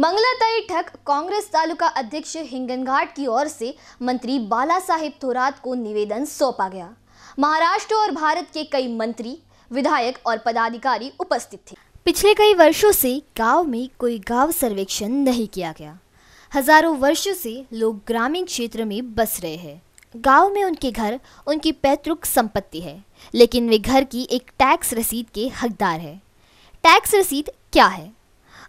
मंगलाताई ठक कांग्रेस तालुका अध्यक्ष हिंगनघाट की ओर से मंत्री बाला साहेब थोरात को निवेदन सौंपा गया महाराष्ट्र और भारत के कई मंत्री विधायक और पदाधिकारी उपस्थित थे पिछले कई वर्षों से गांव में कोई गांव सर्वेक्षण नहीं किया गया हजारों वर्षों से लोग ग्रामीण क्षेत्र में बस रहे हैं गांव में उनके घर उनकी पैतृक संपत्ति है लेकिन वे घर की एक टैक्स रसीद के हकदार है टैक्स रसीद क्या है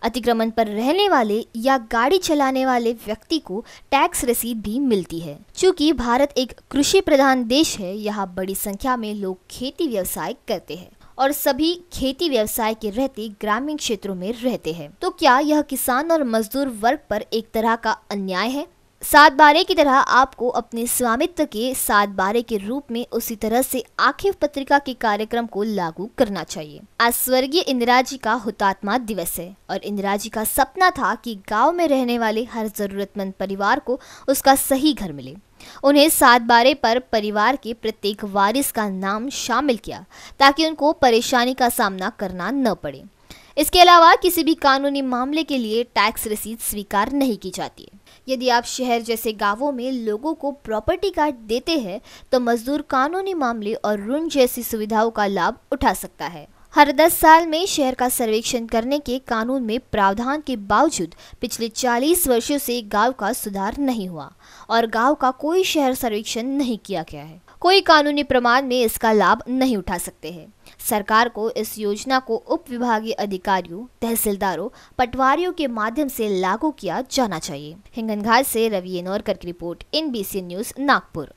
अतिक्रमण पर रहने वाले या गाड़ी चलाने वाले व्यक्ति को टैक्स रसीद भी मिलती है चूँकि भारत एक कृषि प्रधान देश है यहाँ बड़ी संख्या में लोग खेती व्यवसाय करते हैं और सभी खेती व्यवसाय के रहते ग्रामीण क्षेत्रों में रहते हैं तो क्या यह किसान और मजदूर वर्ग पर एक तरह का अन्याय है सात बारे की तरह आपको अपने स्वामित्व के सात बारे के रूप में उसी तरह से आखिर पत्रिका के कार्यक्रम को लागू करना चाहिए आज स्वर्गीय इंदिरा जी का हुतात्मा दिवस है और इंदिरा जी का सपना था कि गांव में रहने वाले हर जरूरतमंद परिवार को उसका सही घर मिले उन्हें सात बारे पर परिवार के प्रत्येक वारिस का नाम शामिल किया ताकि उनको परेशानी का सामना करना न पड़े इसके अलावा किसी भी कानूनी मामले के लिए टैक्स रसीद स्वीकार नहीं की जाती है यदि आप शहर जैसे गांवों में लोगों को प्रॉपर्टी कार्ड देते हैं तो मजदूर कानूनी मामले और ऋण जैसी सुविधाओं का लाभ उठा सकता है हर 10 साल में शहर का सर्वेक्षण करने के कानून में प्रावधान के बावजूद पिछले 40 वर्षों से गांव का सुधार नहीं हुआ और गांव का कोई शहर सर्वेक्षण नहीं किया गया है कोई कानूनी प्रमाण में इसका लाभ नहीं उठा सकते हैं सरकार को इस योजना को उप विभागीय अधिकारियों तहसीलदारों पटवारियों के माध्यम से लागू किया जाना चाहिए हिंगनघाट से रवि एनोरकर की रिपोर्ट एनबीसी न्यूज नागपुर